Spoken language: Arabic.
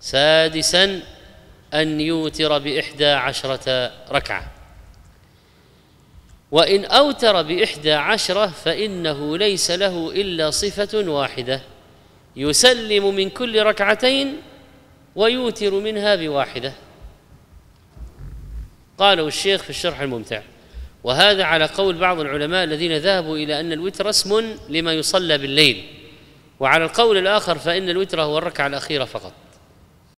سادسا أن يوتر بإحدى عشرة ركعة وإن أوتر بإحدى عشرة فإنه ليس له إلا صفة واحدة يسلم من كل ركعتين ويوتر منها بواحدة قاله الشيخ في الشرح الممتع وهذا على قول بعض العلماء الذين ذهبوا إلى أن الوتر اسم لما يصلى بالليل وعلى القول الآخر فإن الوتر هو الركعة الأخيرة فقط